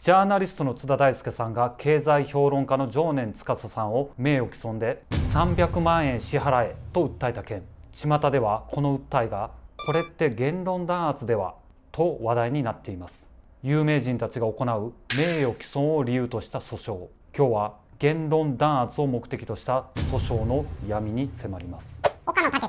ジャーナリストの津田大輔さんが経済評論家の常念司さんを名誉毀損で300万円支払えと訴えた件巷ではこの訴えがこれって言論弾圧ではと話題になっています有名人たちが行う名誉毀損を理由とした訴訟今日は言論弾圧を目的とした訴訟の闇に迫ります岡野武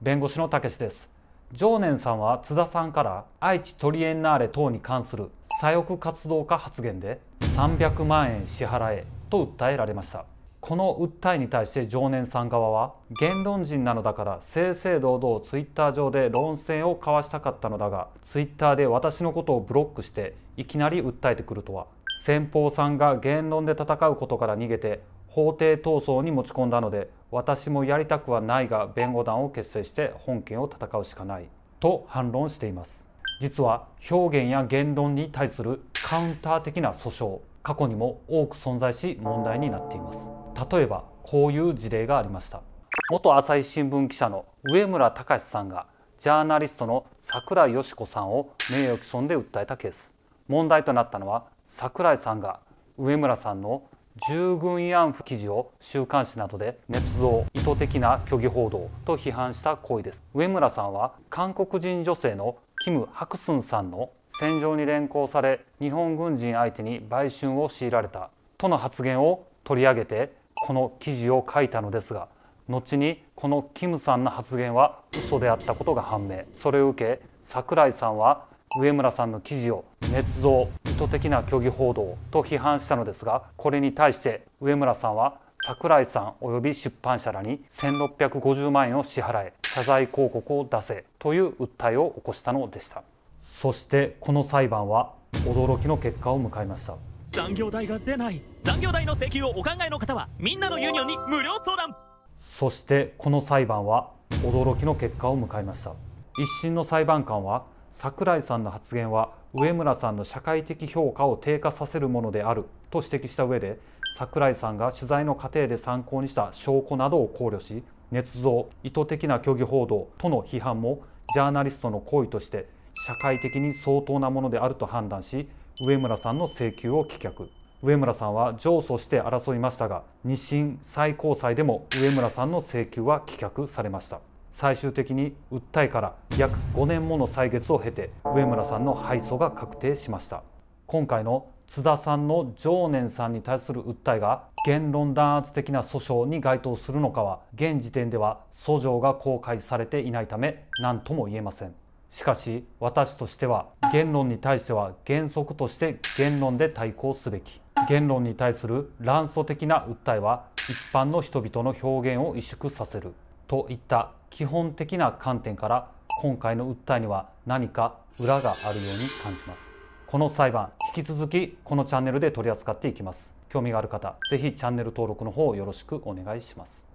弁護士の武です常念さんは津田さんから愛知トリエンナーレ等に関する左翼活動家発言で300万円支払えと訴えられましたこの訴えに対して常念さん側は言論人なのだから正々堂々ツイッター上で論戦を交わしたかったのだがツイッターで私のことをブロックしていきなり訴えてくるとは先方さんが言論で戦うことから逃げて法廷闘争に持ち込んだので私もやりたくはないが弁護団を結成して本件を戦うしかないと反論しています実は表現や言論に対するカウンター的な訴訟過去にも多く存在し問題になっています例えばこういう事例がありました元朝日新聞記者の上村隆さんがジャーナリストの桜井よし子さんを名誉毀損で訴えたケース問題となったのは桜井さんが上村さんの従軍慰安婦記事を週刊誌などで捏造意図的な虚偽報道と批判した行為です上村さんは韓国人女性のキム・ハクスンさんの戦場に連行され日本軍人相手に売春を強いられたとの発言を取り上げてこの記事を書いたのですが後にこのキムさんの発言は嘘であったことが判明それを受け桜井さんは上村さんの記事を捏造意図的な虚偽報道と批判したのですがこれに対して上村さんは桜井さん及び出版社らに1650万円を支払え謝罪広告を出せという訴えを起こしたのでしたそしてこの裁判は驚きの結果を迎えました残業代が出ない残業代の請求をお考えの方はみんなのユニオンに無料相談そしてこの裁判は驚きの結果を迎えました一審の裁判官は桜井さんの発言は上村さんの社会的評価を低下させるものであると指摘した上で桜井さんが取材の過程で参考にした証拠などを考慮し捏造意図的な虚偽報道との批判もジャーナリストの行為として社会的に相当なものであると判断し上村さんの請求を棄却上村さんは上訴して争いましたが2審最高裁でも上村さんの請求は棄却されました。最終的に訴えから約5年もの歳月を経て上村さんの敗訴が確定しました今回の津田さんの常念さんに対する訴えが言論弾圧的な訴訟に該当するのかは現時点では訴状が公開されていないため何とも言えませんしかし私としては言論に対しては原則として言論で対抗すべき言論に対する乱訴的な訴えは一般の人々の表現を萎縮させるといった基本的な観点から今回の訴えには何か裏があるように感じますこの裁判引き続きこのチャンネルで取り扱っていきます興味がある方ぜひチャンネル登録の方よろしくお願いします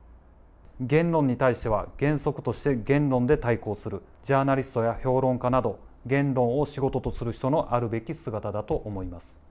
言論に対しては原則として言論で対抗するジャーナリストや評論家など言論を仕事とする人のあるべき姿だと思います